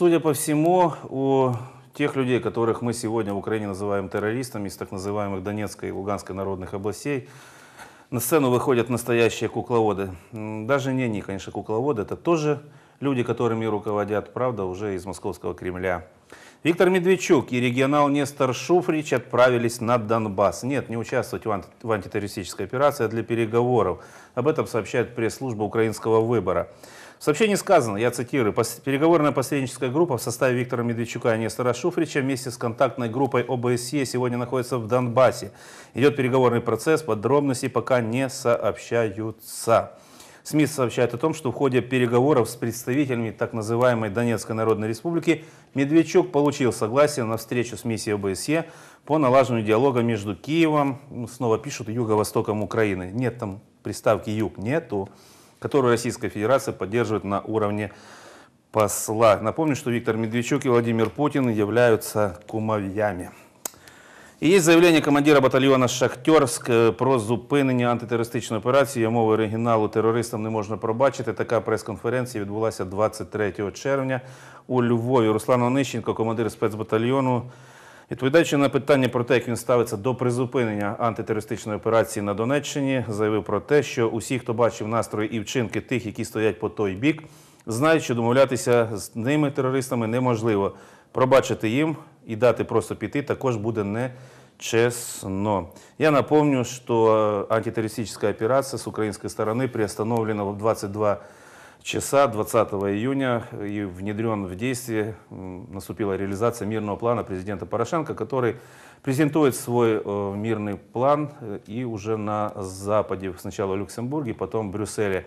Судя по всему, у тех людей, которых мы сегодня в Украине называем террористами из так называемых Донецкой и Луганской народных областей, на сцену выходят настоящие кукловоды. Даже не они, конечно, кукловоды, это тоже люди, которыми руководят, правда, уже из московского Кремля. Виктор Медведчук и регионал Нестор Шуфрич отправились на Донбасс. Нет, не участвовать в, антитеррористической операции, а для переговоров. Об этом сообщает пресс-служба украинского выбора. В сообщении сказано, я цитирую, переговорная посредническая группа в составе Виктора Медведчука и Нестора Шуфрича вместе с контактной группой ОБСЕ сегодня находится в Донбассе. Идет переговорный процесс, подробности пока не сообщаются. СМИ сообщают о том, что в ходе переговоров с представителями так называемой Донецкой Народной Республики Медведчук получил согласие на встречу с миссией ОБСЕ по налаживанию диалога между Киевом, снова пишут, юго-востоком Украины. Нет там приставки «юг», нету которую Российская Федерация поддерживает на уровне посла. Напомню, что Виктор Медведчук и Владимир Путин являются кумовьями. І є заявлення командира батальона Шахтерск про зупинення антитерористичної операції. Мови оригиналу террористам не можна пробачити. такая пресс-конференция відбулася 23 червня у Львові. Руслан Онищенко, командир спецбатальону. Відповідаючи на питання про те, як він ставиться до призупинення антитерористичної операції на Донеччині, заявив про те, що усі, хто бачив настрої і вчинки тих, які стоять по той бік, знають, що домовлятися з ними терористами неможливо. Пробачити їм і дати просто піти також буде не чесно. Я напомню, що антитеррористическая операція з української сторони приостановлена в 22 часа 20 июня и внедрен в действие, наступила реализация мирного плана президента Порошенко, который презентует свой э, мирный план э, и уже на Западе, сначала в Люксембурге, потом в Брюсселе.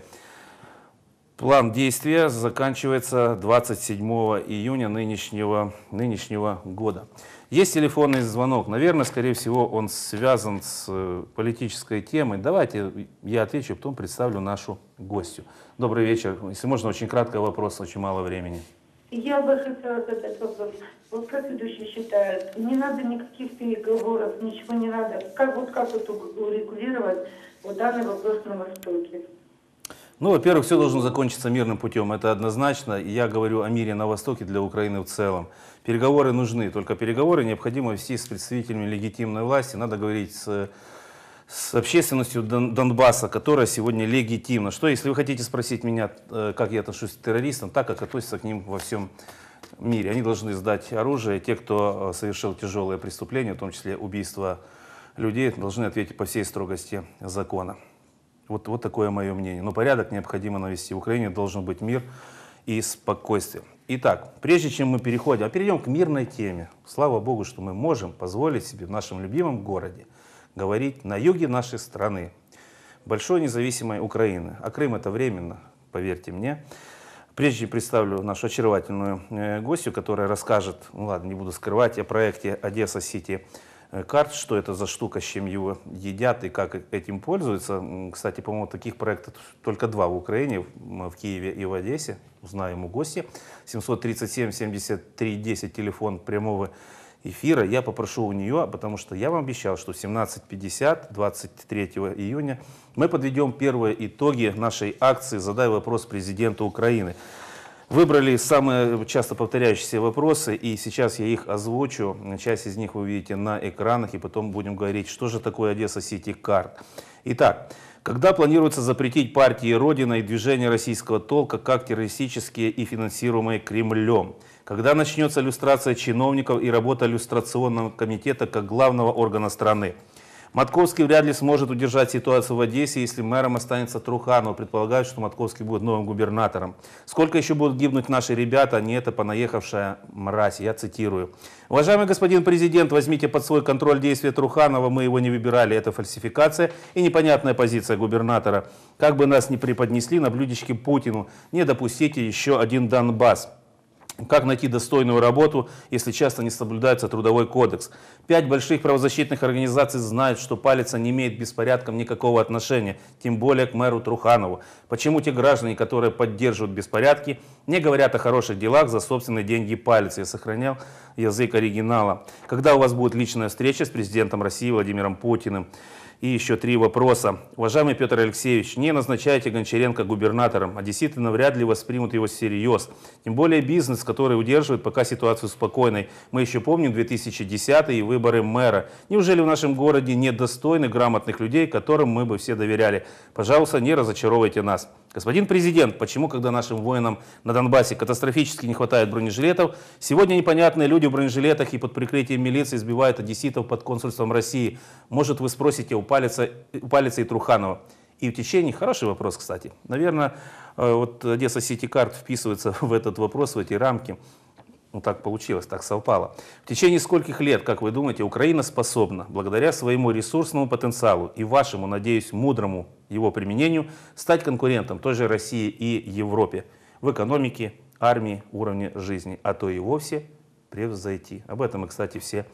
План действия заканчивается 27 июня нынешнего, нынешнего года. Есть телефонный звонок. Наверное, скорее всего, он связан с э, политической темой. Давайте я отвечу, потом представлю нашу гостью. Добрый вечер. Если можно, очень кратко вопрос, очень мало времени. Я бы хотела задать вопрос. Вот как ведущие считают, не надо никаких переговоров, ничего не надо. Как вот как вот урегулировать вот данный вопрос на Востоке? Ну, во-первых, все должно закончиться мирным путем, это однозначно. Я говорю о мире на Востоке для Украины в целом. Переговоры нужны, только переговоры необходимо вести с представителями легитимной власти. Надо говорить с, с общественностью Донбасса, которая сегодня легитимна. Что, если вы хотите спросить меня, э, как я отношусь к террористам, так как относятся к ним во всем мире. Они должны сдать оружие. Те, кто э, совершил тяжелые преступления, в том числе убийство людей, должны ответить по всей строгости закона. Вот, вот такое мое мнение. Но порядок необходимо навести. В Украине должен быть мир и спокойствие. Итак, прежде чем мы переходим, а перейдем к мирной теме. Слава Богу, что мы можем позволить себе в нашем любимом городе говорить на юге нашей страны, большой независимой Украины. А Крым это временно, поверьте мне. Прежде представлю нашу очаровательную э, гостью, которая расскажет, ну ладно, не буду скрывать, о проекте «Одесса-Сити» Э, карт, что это за штука, с чем его едят и как этим пользуются. Кстати, по-моему, таких проектов только два в Украине, в Киеве и в Одессе. Узнаем у гостя. 737-73-10, телефон прямого эфира. Я попрошу у нее, потому что я вам обещал, что в 17.50 23 июня мы подведем первые итоги нашей акции «Задай вопрос президенту Украины». Выбрали самые часто повторяющиеся вопросы, и сейчас я их озвучу. Часть из них вы увидите на экранах, и потом будем говорить, что же такое Одесса Сити Карт. Итак, когда планируется запретить партии Родина и движение российского толка как террористические и финансируемые Кремлем? Когда начнется люстрация чиновников и работа люстрационного комитета как главного органа страны? Матковский вряд ли сможет удержать ситуацию в Одессе, если мэром останется Труханов. Предполагают, что Матковский будет новым губернатором. Сколько еще будут гибнуть наши ребята, а не это понаехавшая мразь, я цитирую. Уважаемый господин президент, возьмите под свой контроль действия Труханова, мы его не выбирали, это фальсификация и непонятная позиция губернатора. Как бы нас ни преподнесли на блюдечке Путину, не допустите еще один Донбасс. Как найти достойную работу, если часто не соблюдается трудовой кодекс? Пять больших правозащитных организаций знают, что палец не имеет беспорядкам никакого отношения, тем более к мэру Труханову. Почему те граждане, которые поддерживают беспорядки, не говорят о хороших делах за собственные деньги палец? Я сохранял язык оригинала. Когда у вас будет личная встреча с президентом России Владимиром Путиным? И еще три вопроса. Уважаемый Петр Алексеевич, не назначайте Гончаренко губернатором. Одесситы а навряд ли воспримут его всерьез. Тем более бизнес, который удерживает пока ситуацию спокойной. Мы еще помним 2010 и выборы мэра. Неужели в нашем городе нет достойных грамотных людей, которым мы бы все доверяли? Пожалуйста, не разочаровывайте нас. Господин президент, почему, когда нашим воинам на Донбассе катастрофически не хватает бронежилетов, сегодня непонятные люди в бронежилетах и под прикрытием милиции сбивают одесситов под консульством России? Может, вы спросите у Палица, у Палица и Труханова. И в течение, хороший вопрос, кстати. Наверное, э, вот Одесса Сити Карт вписывается в этот вопрос, в эти рамки. Ну так получилось, так совпало. В течение скольких лет, как вы думаете, Украина способна, благодаря своему ресурсному потенциалу и вашему, надеюсь, мудрому его применению, стать конкурентом той же России и Европе в экономике, армии, уровне жизни, а то и вовсе превзойти. Об этом мы, кстати, все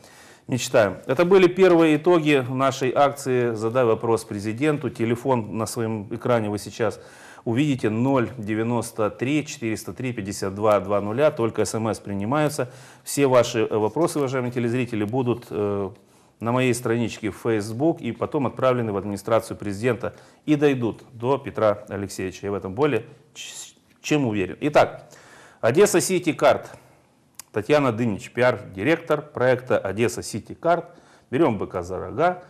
мечтаем. Это были первые итоги нашей акции «Задай вопрос президенту». Телефон на своем экране вы сейчас увидите 093 403 52 только смс принимаются. Все ваши э, вопросы, уважаемые телезрители, будут э, на моей страничке в Facebook и потом отправлены в администрацию президента и дойдут до Петра Алексеевича. Я в этом более чем уверен. Итак, Одесса Сити Карт. Татьяна Дынич, пиар-директор проекта Одесса Сити Карт. Берем быка за рога.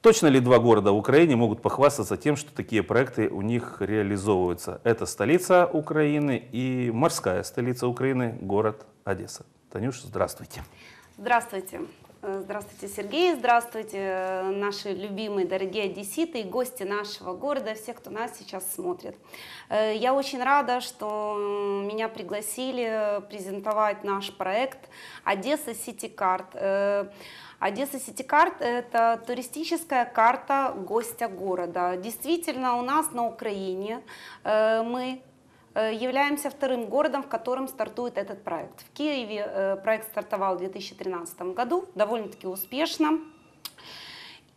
Точно ли два города в Украине могут похвастаться тем, что такие проекты у них реализовываются? Это столица Украины и морская столица Украины, город Одесса. Танюш, здравствуйте. Здравствуйте. Э, здравствуйте, Сергей. Здравствуйте, э, наши любимые, дорогие одесситы и гости нашего города, все, кто нас сейчас смотрит. Э, я очень рада, что меня пригласили презентовать наш проект «Одесса Сити Карт». Одесса Сити Карт – это туристическая карта гостя города. Действительно, у нас на Украине э, мы э, являемся вторым городом, в котором стартует этот проект. В Киеве э, проект стартовал в 2013 году, довольно-таки успешно.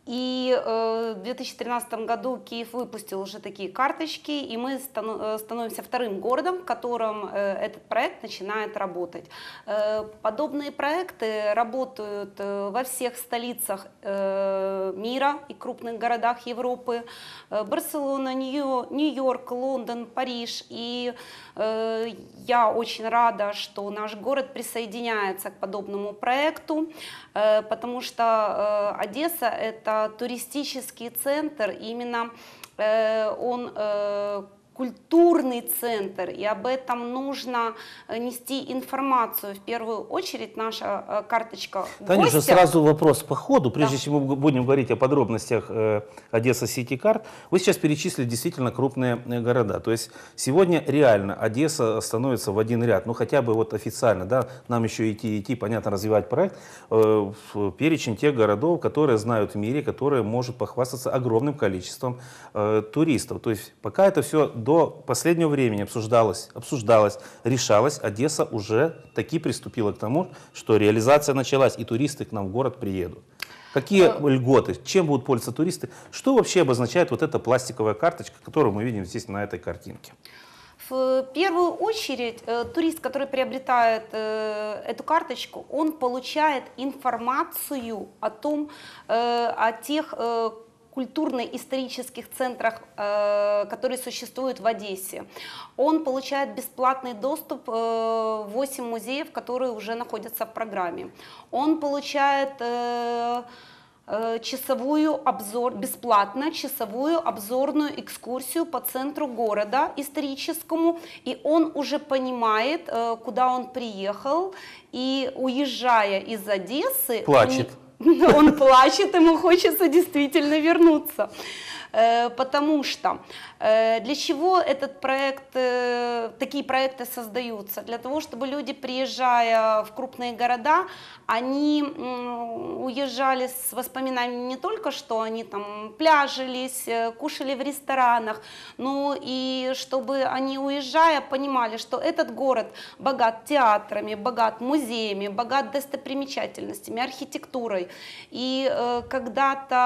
И э, в 2013 году Киев выпустил уже такие карточки, и мы э, становимся вторым городом, в котором э, этот проект начинает работать. Э, подобные проекты работают во всех столицах мира и крупных городах Европы. Барселона, Нью-Йорк, Лондон, Париж. И я очень рада, что наш город присоединяется к подобному проекту, потому что Одесса — это Э, туристический центр, именно э, он э, культурный центр, и об этом нужно э, нести информацию. В первую очередь наша э, карточка Танюша, гостя. сразу вопрос по ходу, прежде да. чем мы будем говорить о подробностях э, Одесса Сити Карт. Вы сейчас перечислили действительно крупные города. То есть сегодня реально Одесса становится в один ряд, ну хотя бы вот официально, да, нам еще идти, идти, понятно, развивать проект, в перечень тех городов, которые знают в мире, которые может похвастаться огромным количеством туристов. То есть пока это все до последнего времени обсуждалось, обсуждалось, решалось, Одесса уже таки приступила к тому, что реализация началась, и туристы к нам в город приедут. Какие Но... Ну, льготы, чем будут пользоваться туристы, что вообще обозначает вот эта пластиковая карточка, которую мы видим здесь на этой картинке? В первую очередь э, турист, который приобретает э, эту карточку, он получает информацию о том, э, о тех культурно-исторических центрах, э, которые существуют в Одессе. Он получает бесплатный доступ э, в 8 музеев, которые уже находятся в программе. Он получает э, часовую обзор, бесплатно часовую обзорную экскурсию по центру города историческому, и он уже понимает, куда он приехал, и уезжая из Одессы... Плачет. Он он плачет, ему хочется действительно вернуться. Э, потому что э, для чего этот проект, э, такие проекты создаются? Для того, чтобы люди, приезжая в крупные города, они уезжали с воспоминаниями не только, что они там пляжились, кушали в ресторанах, но и чтобы они, уезжая, понимали, что этот город богат театрами, богат музеями, богат достопримечательностями, архитектурой, и э, когда-то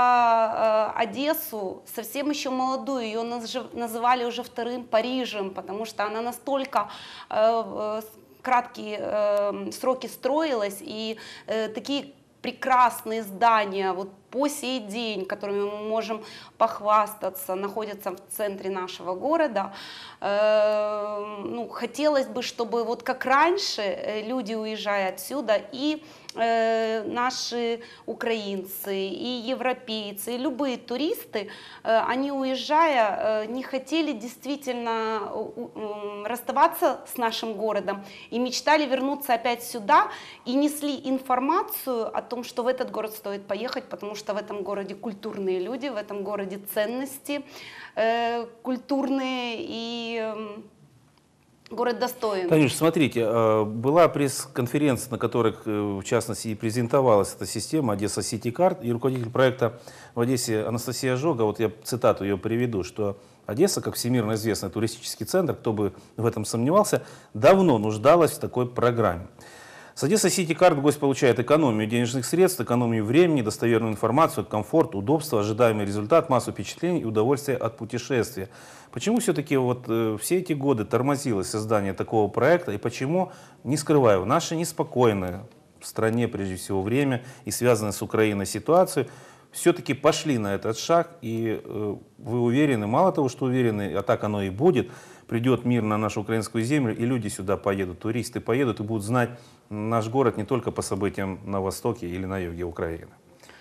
э, Одессу, совсем еще молодую, ее называли уже вторым Парижем, потому что она настолько э, э краткие э, сроки строилась, и э, такие прекрасные здания, вот по сей день, которыми мы можем похвастаться, находятся в центре нашего города. Эм, ну, хотелось бы, чтобы вот как раньше э, люди, уезжая отсюда, и э, наши украинцы, и европейцы, и любые туристы, э, они уезжая, не хотели действительно расставаться с нашим городом и мечтали вернуться опять сюда и несли информацию о том, что в этот город стоит поехать, потому что в этом городе культурные люди, в этом городе ценности э, культурные и э, Город достоин. Танюш, смотрите, э, была пресс-конференция, на которой, э, в частности, и презентовалась эта система Одесса Сити Карт, и руководитель проекта в Одессе Анастасия Жога, вот я цитату ее приведу, что Одесса, как всемирно известный туристический центр, кто бы в этом сомневался, давно нуждалась в такой программе. С Одесса Сити Карт гость получает экономию денежных средств, экономию времени, достоверную информацию, комфорт, удобство, ожидаемый результат, массу впечатлений и удовольствие от путешествия. Почему все-таки вот э, все эти годы тормозилось создание такого проекта и почему, не скрываю, наше неспокойное в стране, прежде всего, время и связанное с Украиной ситуацию, все-таки пошли на этот шаг и э, вы уверены, мало того, что уверены, а так оно и будет – придет мир на нашу украинскую землю, и люди сюда поедут, туристы поедут и будут знать наш город не только по событиям на востоке или на юге Украины.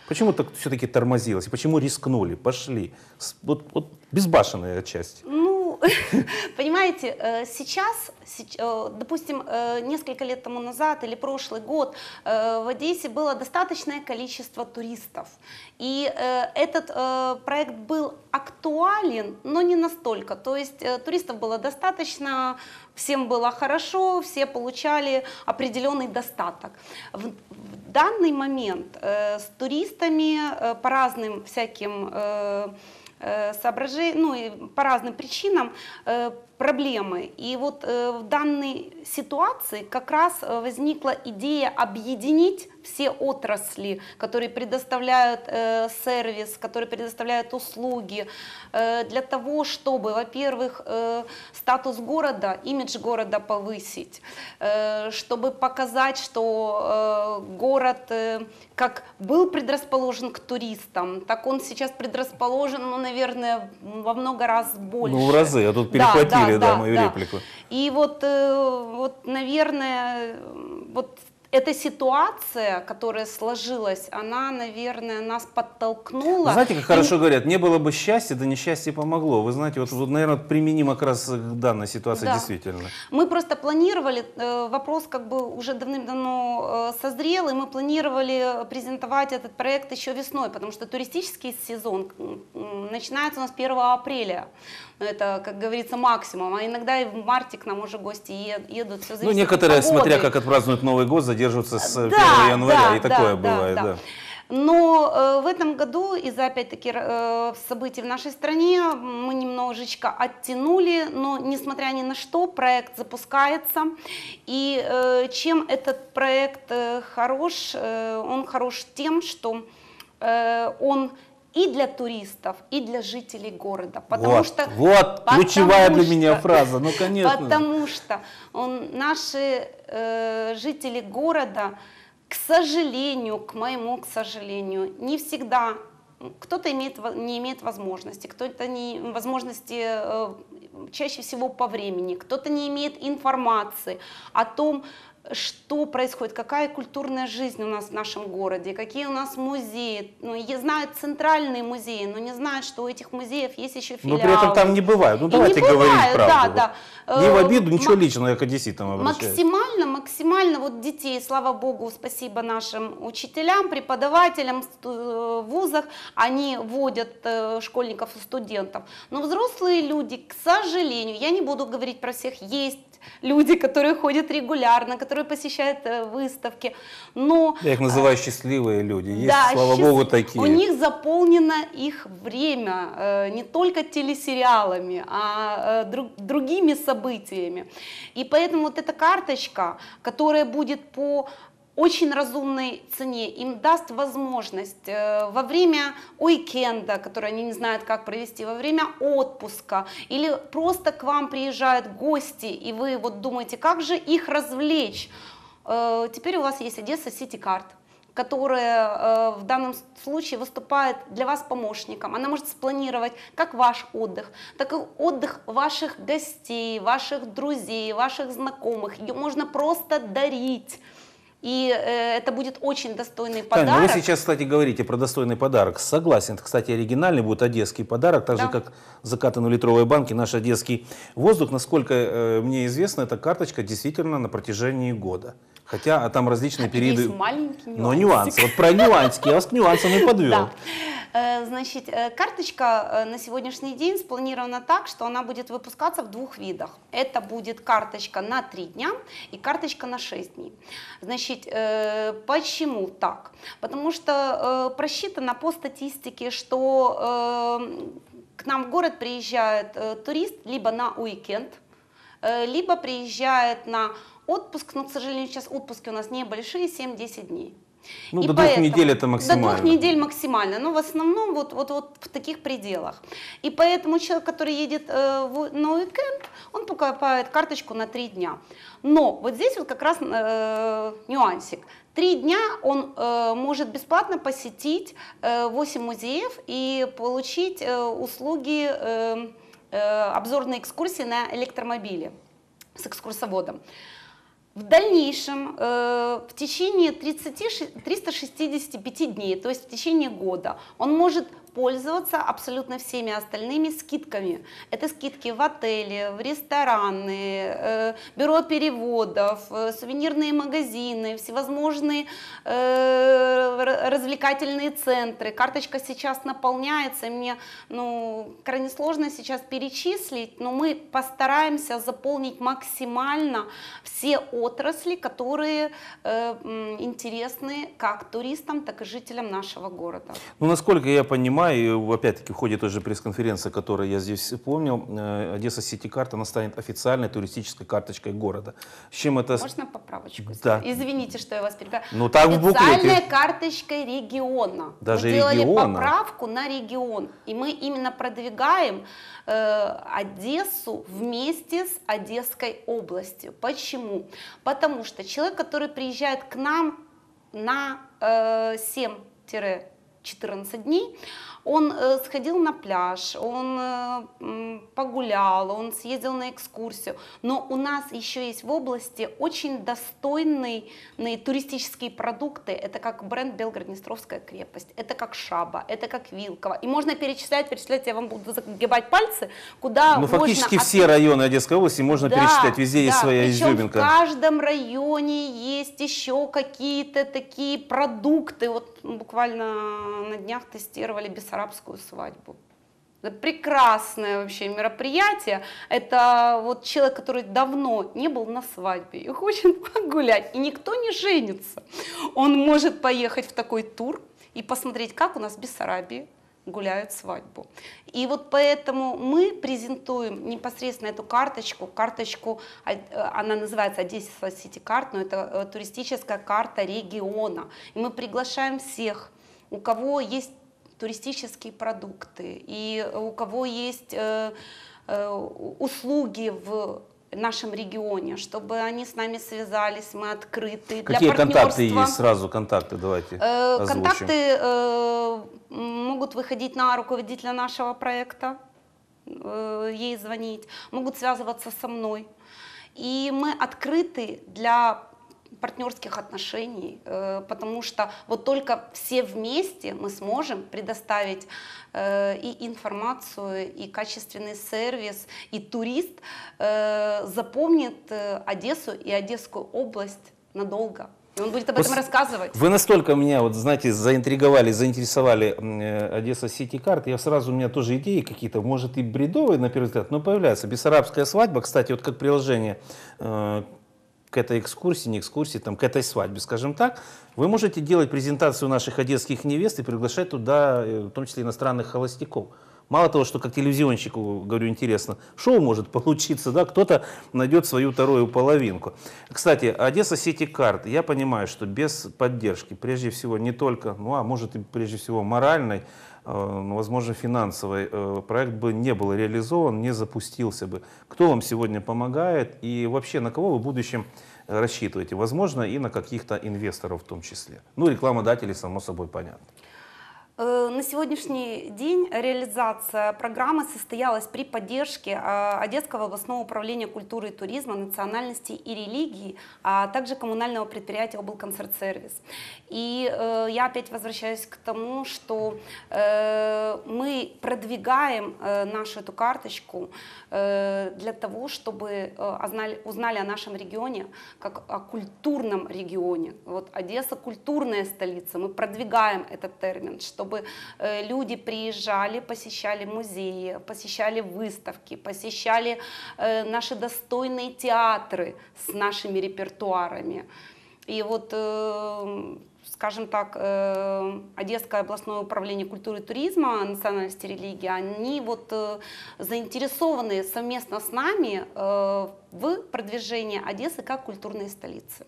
Почему так все-таки тормозилось? И почему рискнули, пошли? Вот, вот безбашенная часть. Ну, понимаете, э, сейчас, э, допустим, э, несколько лет тому назад или прошлый год в Одессе было достаточное количество туристов. И этот проект был актуален, но не настолько. То есть туристов было достаточно, всем было хорошо, все получали определенный достаток. В данный момент с туристами по разным всяким Э, соображений, ну и по разным причинам э, проблемы. И вот э, в данной ситуации как раз э, возникла идея объединить все отрасли, которые предоставляют э, сервис, которые предоставляют услуги, для того, чтобы, во-первых, статус города, имидж города повысить, чтобы показать, что город как был предрасположен к туристам, так он сейчас предрасположен, ну, наверное, во много раз больше. Ну, в разы, я а тут перехватили. Да, да, пропустили, да, да, да мою да. реплику. И вот, э, вот, наверное, вот эта ситуация, которая сложилась, она, наверное, нас подтолкнула. знаете, как и... хорошо говорят, не было бы счастья, да несчастье помогло. Вы знаете, вот, вот наверное, применимо как раз к данной ситуации да. действительно. Мы просто планировали, э, вопрос как бы уже давным-давно э, созрел, и мы планировали презентовать этот проект еще весной, потому что туристический сезон Начинается у нас 1 апреля. Это, как говорится, максимум. А иногда и в марте к нам уже гости едут. Все ну, некоторые, смотря как отпразднуют Новый год, задерживаются с 1 э, да, января. Да, и такое да, бывает, да. да. Но э, в этом году из-за, опять-таки, э, событий в нашей стране мы немножечко оттянули, но, несмотря ни на что, проект запускается. И э, чем этот проект э, хорош? Э, он хорош тем, что э, он и для туристов, и для жителей города. Потому вот, что, вот потому ключевая что, для меня фраза, ну конечно. Потому что он, наши э, жители города, к сожалению, к моему к сожалению, не всегда кто-то имеет, не имеет возможности, кто-то не возможности э, чаще всего по времени, кто-то не имеет информации о том, что происходит, какая культурная жизнь у нас в нашем городе, какие у нас музеи. Ну, знают центральные музеи, но не знают, что у этих музеев есть еще филиалы. Но при этом там не бывает. Ну, давайте и не говорить правду. Да, да. Не в э, обиду, ничего личного, я к одесситам обращаюсь. Максимально максимально вот детей, слава богу, спасибо нашим учителям, преподавателям э, в вузах, они водят э, школьников и студентов. Но взрослые люди, к сожалению, я не буду говорить про всех, есть люди, которые ходят регулярно, которые посещают э, выставки. Но, Я их называю э, счастливые люди. Есть, да, слава счаст... богу, такие. У них заполнено их время э, не только телесериалами, а друг, другими событиями. И поэтому вот эта карточка, которая будет по очень разумной цене, им даст возможность э, во время уикенда, который они не знают, как провести, во время отпуска, или просто к вам приезжают гости, и вы вот думаете, как же их развлечь. Э, теперь у вас есть Одесса Сити Карт которая э, в данном случае выступает для вас помощником. Она может спланировать как ваш отдых, так и отдых ваших гостей, ваших друзей, ваших знакомых. Ее можно просто дарить. И э, это будет очень достойный ну подарок. Таня, вы сейчас, кстати, говорите про достойный подарок. Согласен. Это, кстати, оригинальный будет одесский подарок, так да. же, как закаты на литровые банки наш одесский воздух. Насколько э, мне известно, эта карточка действительно на протяжении года. Хотя а там различные а периоды. Есть маленький нюансик. Но нюансы. Вот про нюансики. Я вас к нюансам и подвел. Э, значит, э, карточка э, на сегодняшний день спланирована так, что она будет выпускаться в двух видах. Это будет карточка на 3 дня и карточка на 6 дней. Значит, почему так? Потому что просчитано по статистике, что к нам в город приезжает турист либо на уикенд, либо приезжает на отпуск, но, к сожалению, сейчас отпуски у нас небольшие, 7-10 дней. Ну, и до поэтому, двух недель это максимально. До двух недель максимально, но в основном вот, вот, вот в таких пределах. И поэтому человек, который едет э, в, на уикенд, он покупает карточку на три дня. Но вот здесь вот как раз э, нюансик. Три дня он э, может бесплатно посетить э, 8 музеев и получить э, услуги э, э, обзорной экскурсии на электромобиле с экскурсоводом в дальнейшем э, в течение 30, 365 дней, то есть в течение года, он может воспользоваться абсолютно всеми остальными скидками. Это скидки в отеле, в рестораны, э, бюро переводов, э, сувенирные магазины, всевозможные э, развлекательные центры. Карточка сейчас наполняется, мне ну, крайне сложно сейчас перечислить, но мы постараемся заполнить максимально все отрасли, которые интересны как туристам, так и жителям нашего города. Ну, насколько я понимаю, тема, и опять-таки в ходе той же пресс-конференции, которую я здесь помню. Э, Одесса Сити Карт, она станет официальной туристической карточкой города. С чем это... Можно поправочку? Да. Извините, что я вас перебила. Ну, так в буклете. карточкой региона. Даже мы делали региона. поправку на регион. И мы именно продвигаем э, Одессу вместе с Одесской областью. Почему? Потому что человек, который приезжает к нам на э, 7 14 дней, он э, сходил на пляж, он э, погулял, он съездил на экскурсию. Но у нас еще есть в области очень достойные туристические продукты. Это как бренд Белгороднестровская крепость, это как Шаба, это как Вилково. И можно перечислять, перечислять, я вам буду загибать пальцы, куда Ну фактически все районы Одесской области можно да, перечислять, везде да. есть своя изюминка. в каждом районе есть еще какие-то такие продукты. Вот буквально на днях тестировали бессарабскую арабскую свадьбу. Это прекрасное вообще мероприятие. Это вот человек, который давно не был на свадьбе и хочет погулять, и никто не женится. Он может поехать в такой тур и посмотреть, как у нас в Бессарабии гуляют свадьбу. И вот поэтому мы презентуем непосредственно эту карточку. Карточку, а, э, она называется Одесса Сити Карт, но это э, туристическая карта региона. И мы приглашаем всех, у кого есть туристические продукты, и у кого есть э, э, услуги в нашем регионе, чтобы они с нами связались, мы открыты Какие для контакты есть? Сразу контакты давайте э, Контакты э, могут выходить на руководителя нашего проекта, э, ей звонить, могут связываться со мной. И мы открыты для партнерских отношений, э, потому что вот только все вместе мы сможем предоставить э, и информацию, и качественный сервис, и турист э, запомнит Одессу и Одесскую область надолго. И он будет об этом Вы рассказывать. Вы настолько меня, вот, знаете, заинтриговали, заинтересовали Одесса Сити Карт. Я сразу, у меня тоже идеи какие-то, может и бредовые на первый взгляд, но появляются. Бессарабская свадьба, кстати, вот как приложение к этой экскурсии, не экскурсии, там, к этой свадьбе, скажем так, вы можете делать презентацию наших одесских невест и приглашать туда, э, в том числе иностранных холостяков. Мало того, что как телевизионщику, говорю, интересно, шоу может получиться, да, кто-то найдет свою вторую половинку. Кстати, Одесса Сити Карт, я понимаю, что без поддержки, прежде всего, не только, ну а может и прежде всего моральной, Э, ну, возможно, финансовый э, проект бы не был реализован, не запустился бы. Кто вам сегодня помогает и вообще на кого вы в будущем э, рассчитываете? Возможно, и на каких-то инвесторов в том числе. Ну, рекламодатели, само собой, понятно. Э, на сегодняшний день реализация программы состоялась при поддержке э, Одесского областного управления культуры и туризма, национальности и религии, а также коммунального предприятия «Облконцертсервис». И э, я опять возвращаюсь к тому, что мы продвигаем нашу эту карточку для того, чтобы узнали о нашем регионе как о культурном регионе. Вот Одесса – культурная столица, мы продвигаем этот термин, чтобы чтобы э, люди приезжали, посещали музеи, посещали выставки, посещали э, наши достойные театры с нашими репертуарами. И вот, э, скажем так, Одесское областное управление культуры и туризма, национальности религии, они вот заинтересованы совместно с нами в продвижении Одессы как культурной столицы.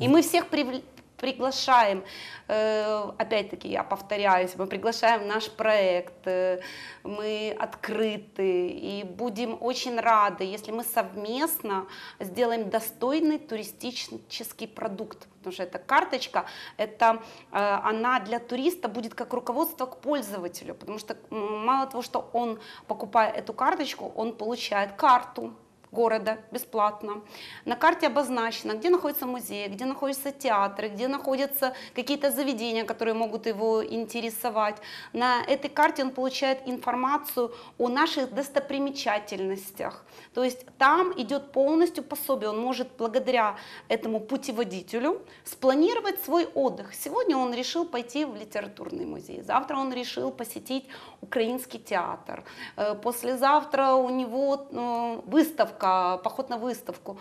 И мы всех привлекли приглашаем, э, опять-таки я повторяюсь, мы приглашаем наш проект, э, мы открыты и будем очень рады, если мы совместно сделаем достойный туристический продукт. Потому что эта карточка, это, э, она для туриста будет как руководство к пользователю, потому что мало того, что он покупая эту карточку, он получает карту, города бесплатно. На карте обозначено, где находится музей где находятся театры, где находятся какие-то заведения, которые могут его интересовать. На этой карте он получает информацию о наших достопримечательностях. То есть там идет полностью пособие. Он может благодаря этому путеводителю спланировать свой отдых. Сегодня он решил пойти в литературный музей, завтра он решил посетить украинский театр, э, послезавтра у него э, выставка а, поход на выставку.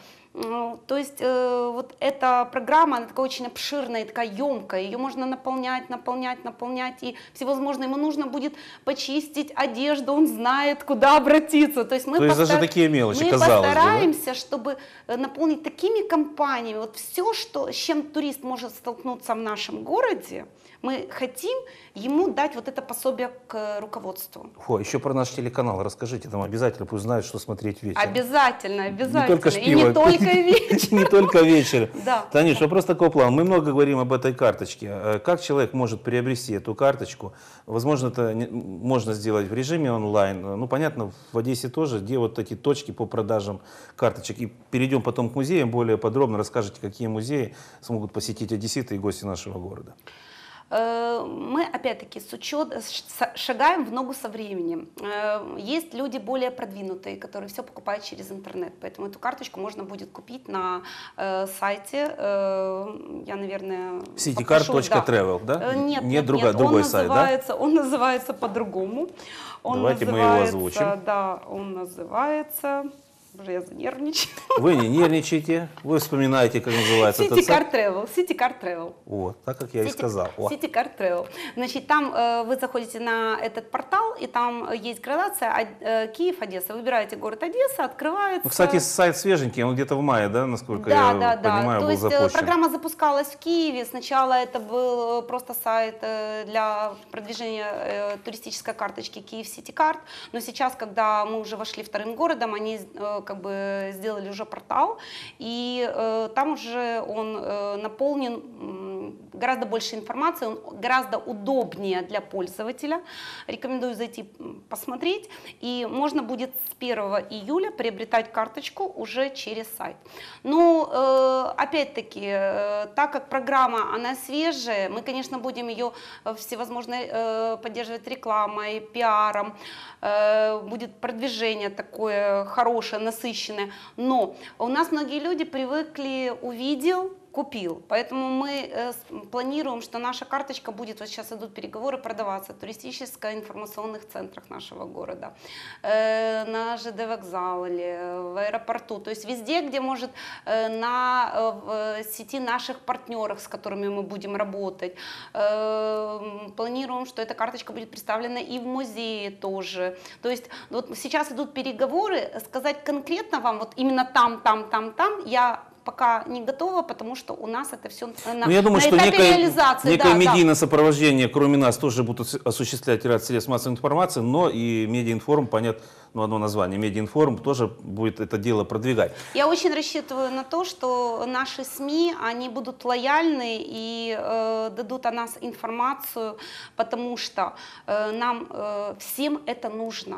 То есть э, вот эта программа, она такая очень обширная, такая емкая, ее можно наполнять, наполнять, наполнять, и всевозможно, ему нужно будет почистить одежду, он знает, куда обратиться. То есть мы, То есть постар... даже такие мелочи, мы постараемся, да? чтобы э, наполнить такими компаниями, вот все, что, с чем турист может столкнуться в нашем городе, мы хотим ему дать вот это пособие к руководству. О, еще про наш телеканал расскажите, там обязательно пусть знают, что смотреть вечером. Обязательно, обязательно. Не только шпиво, и не только только вечер. Не только вечер. Да. Танюш, вопрос такого плана. Мы много говорим об этой карточке. Э, как человек может приобрести эту карточку? Возможно, это можно сделать в режиме онлайн. Э, ну, понятно, в Одессе тоже, где вот такие точки по продажам карточек. И перейдем потом к музеям, более подробно Расскажите, какие музеи смогут посетить одесситы и гости нашего города. Э, мы опять-таки с учет, шагаем в ногу со временем. Э, есть люди более продвинутые, которые все покупают через интернет, поэтому эту карточку можно будет купить на э, сайте. Я, наверное, citycard.travel, да. да? Нет, нет, нет другая, нет. другой он сайт, называется, да? Он называется по-другому. Давайте называется, мы его озвучим. Да, он называется... Уже я занервничаю. Вы не нервничаете, вы вспоминаете, как называется City этот Car Travel. City Car Travel. Вот, так как я City, и сказал. О. City Car Travel. Значит, там э, вы заходите на этот портал, и там э, есть градация э, Киев, Одесса. Выбираете город Одесса, открывается... Ну, кстати, сайт свеженький, он где-то в мае, да, насколько да, я да, понимаю, да. был запущен. То есть э, запущен. программа запускалась в Киеве. Сначала это был э, просто сайт э, для продвижения э, туристической карточки Киев City Card, но сейчас, когда мы уже вошли вторым городом, они э, как бы сделали уже портал, и э, там уже он э, наполнен э, гораздо больше информации, он гораздо удобнее для пользователя. Рекомендую зайти посмотреть, и можно будет с 1 июля приобретать карточку уже через сайт. но э, опять-таки, э, так как программа, она свежая, мы, конечно, будем ее э, всевозможной э, поддерживать рекламой, пиаром, э, будет продвижение такое хорошее, насыщенное. Но у нас многие люди привыкли увидел, купил. Поэтому мы э, планируем, что наша карточка будет, вот сейчас идут переговоры, продаваться в туристическо-информационных центрах нашего города, э, на ЖД вокзале, в аэропорту, то есть везде, где может э, на э, в э, сети наших партнеров, с которыми мы будем работать. Э, планируем, что эта карточка будет представлена и в музее тоже. То есть вот сейчас идут переговоры, сказать конкретно вам, вот именно там, там, там, там, я пока не готово, потому что у нас это все на, ну, я думаю, на что этапе некое, реализации. Некое да, медийное да. сопровождение, кроме нас, тоже будут осуществлять ряд средств массовой информации, но и медиаинформ, понятно, ну, одно название, медиаинформ, тоже будет это дело продвигать. Я очень рассчитываю на то, что наши СМИ, они будут лояльны и э, дадут о нас информацию, потому что э, нам э, всем это нужно.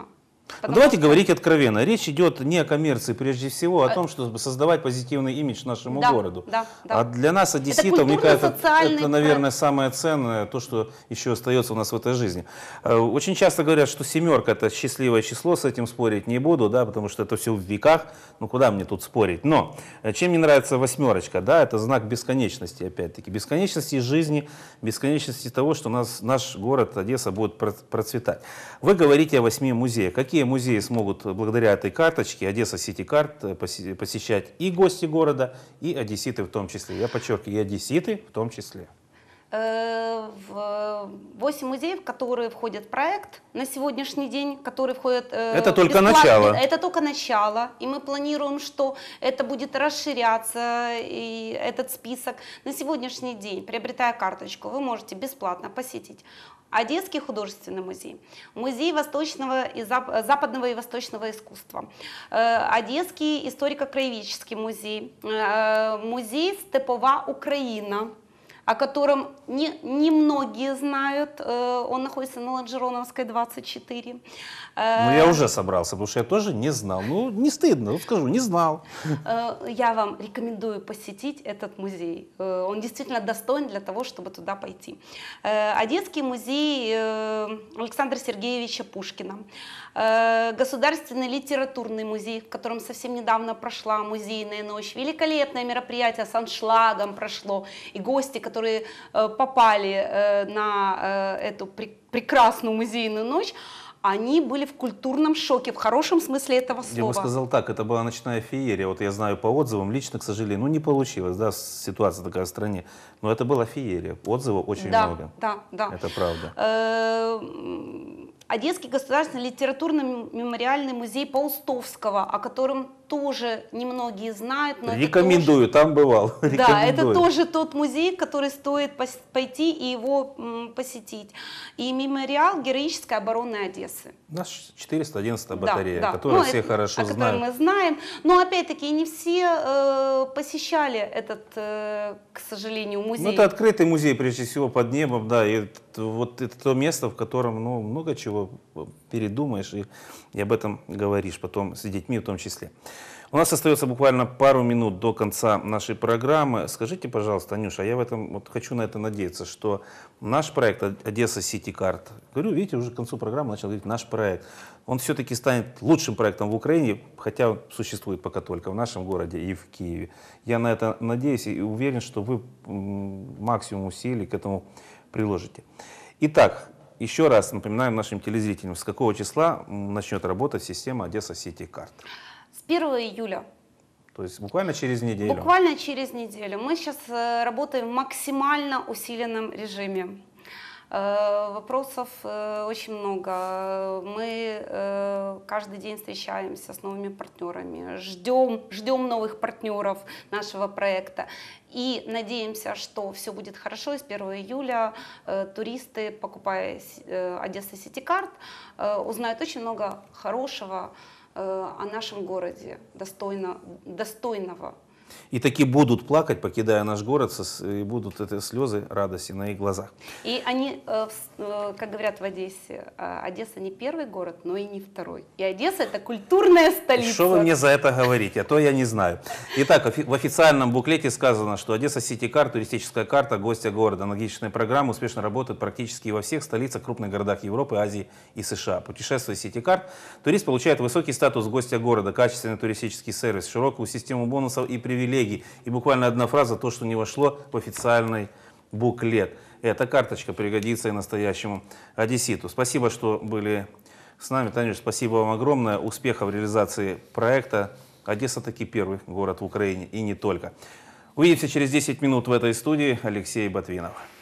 Потому Давайте что... говорить откровенно. Речь идет не о коммерции, прежде всего, а о э, том, чтобы создавать позитивный имидж нашему да, городу. Да, да. А для нас, одесситов, мне кажется, это, наверное, самое ценное, то, что еще остается у нас в этой жизни. Э, очень часто говорят, что семерка – это счастливое число, с этим спорить не буду, да, потому что это все в веках, ну куда мне тут спорить. Но э, чем мне нравится восьмерочка, да, это знак бесконечности, опять-таки, бесконечности жизни, бесконечности того, что у нас, наш город Одесса будет процветать. Вы говорите о восьми музеях. Какие Какие музеи смогут э, благодаря этой карточке Одесса Сити Карт э, посещать и гости города, и одесситы в том числе? Я подчеркиваю, и одесситы в том числе. 8 э, э, музеев, которые входят в проект на сегодняшний день, которые входят... Э, это только начало. Это только начало, и мы планируем, что это будет расширяться, и этот список. На сегодняшний день, приобретая карточку, вы можете бесплатно посетить Одесский художественный музей, музей восточного и зап западного и восточного искусства, Одесский историко-краеведческий музей, музей «Степова Украина», о котором не, не многие знают. Э, он находится на Лонжероновской 24. Э, ну, я уже собрался, потому что я тоже не знал. Ну, не стыдно, ну, скажу, не знал. Э, я вам рекомендую посетить этот музей. Он действительно достоин для того, чтобы туда пойти. Одесский музей Александра Сергеевича Пушкина. Государственный литературный музей, в котором совсем недавно прошла музейная ночь. Великолепное мероприятие с аншлагом прошло. И гости, которые которые э, попали э, на э, эту прекрасную музейную ночь, они были в культурном шоке, в хорошем смысле этого слова. Я бы сказал так, это была ночная феерия. Вот я знаю по отзывам, лично, к сожалению, ну не получилось, да, ситуация такая в стране. Но это была феерия, отзывов очень да, много. Да, да, Это правда. Одесский государственный литературно-мемориальный музей Паустовского, о котором тоже немногие знают. Но Рекомендую, тоже, там бывал. Да, это тоже тот музей, который стоит пойти и его посетить. И мемориал героической обороны Одессы. У 411 батарея, да, да. которую ну, все это, хорошо о знают. мы знаем. Но опять-таки не все э, посещали этот, э, к сожалению, ну, музей. Ну, это открытый музей, прежде всего, под небом, да, и вот это то место, в котором ну, много чего передумаешь и, и об этом говоришь потом с детьми в том числе. У нас остается буквально пару минут до конца нашей программы. Скажите, пожалуйста, Анюша, я в этом вот хочу на это надеяться, что наш проект Одесса Сити Карт, говорю, видите, уже к концу программы начал говорить наш проект, он все-таки станет лучшим проектом в Украине, хотя он существует пока только в нашем городе и в Киеве. Я на это надеюсь и уверен, что вы максимум усилий к этому приложите. Итак, еще раз напоминаем нашим телезрителям, с какого числа начнет работать система Одесса Сити Карт? С 1 июля. То есть буквально через неделю? Буквально через неделю. Мы сейчас э, работаем в максимально усиленном режиме. Э, вопросов э, очень много. Мы э, каждый день встречаемся с новыми партнерами, ждем, ждем новых партнеров нашего проекта и надеемся, что все будет хорошо. И с 1 июля туристы, покупая Одесса Сити Ситикарт, узнают очень много хорошего о нашем городе, достойно, достойного и таки будут плакать, покидая наш город, э, и будут это слезы радости на их глазах. И они, э, э, как говорят в Одессе, «А, Одесса не первый город, но и не второй. И Одесса это культурная столица. Что вы мне за это говорите? А то я не знаю. Итак, в официальном буклете сказано, что Одесса Сити Кар, туристическая карта гостя города. Аналогичные программы успешно работают практически во всех столицах, крупных городах Европы, Азии и США. Путешествуя Сити Карт, турист получает высокий статус гостя города, качественный туристический сервис, широкую систему бонусов и привилегий привилегий. И буквально одна фраза, то, что не вошло в официальный буклет. Эта карточка пригодится и настоящему одесситу. Спасибо, что были с нами. Танюш, спасибо вам огромное. Успехов в реализации проекта. Одесса таки первый город в Украине и не только. Увидимся через 10 минут в этой студии. Алексей Ботвинов.